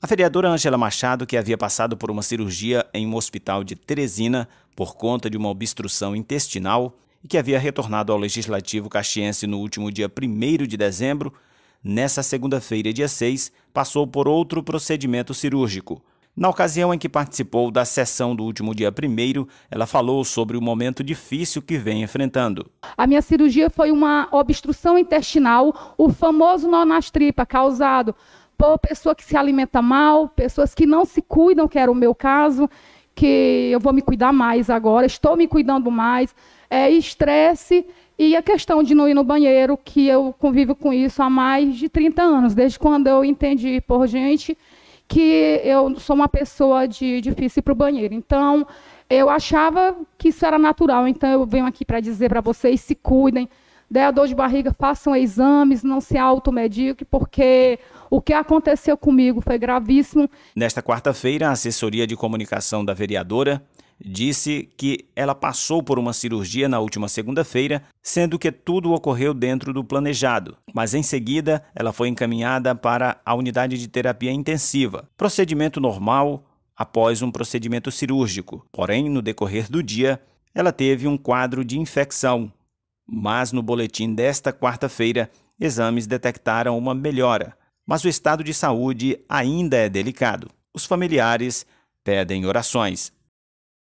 A vereadora Ângela Machado, que havia passado por uma cirurgia em um hospital de Teresina por conta de uma obstrução intestinal e que havia retornado ao Legislativo Caxiense no último dia 1 de dezembro, nessa segunda-feira, dia 6, passou por outro procedimento cirúrgico. Na ocasião em que participou da sessão do último dia 1, ela falou sobre o momento difícil que vem enfrentando. A minha cirurgia foi uma obstrução intestinal, o famoso nó nas tripas, causado pô, pessoa que se alimenta mal, pessoas que não se cuidam, que era o meu caso, que eu vou me cuidar mais agora, estou me cuidando mais, é, estresse e a questão de não ir no banheiro, que eu convivo com isso há mais de 30 anos, desde quando eu entendi por gente que eu sou uma pessoa de difícil ir para o banheiro. Então, eu achava que isso era natural. Então, eu venho aqui para dizer para vocês: se cuidem, né, a dor de barriga, façam exames, não se automedique, porque o que aconteceu comigo foi gravíssimo. Nesta quarta-feira, a assessoria de comunicação da vereadora disse que ela passou por uma cirurgia na última segunda-feira, sendo que tudo ocorreu dentro do planejado. Mas em seguida, ela foi encaminhada para a unidade de terapia intensiva, procedimento normal após um procedimento cirúrgico. Porém, no decorrer do dia, ela teve um quadro de infecção mas no boletim desta quarta-feira, exames detectaram uma melhora, mas o estado de saúde ainda é delicado. Os familiares pedem orações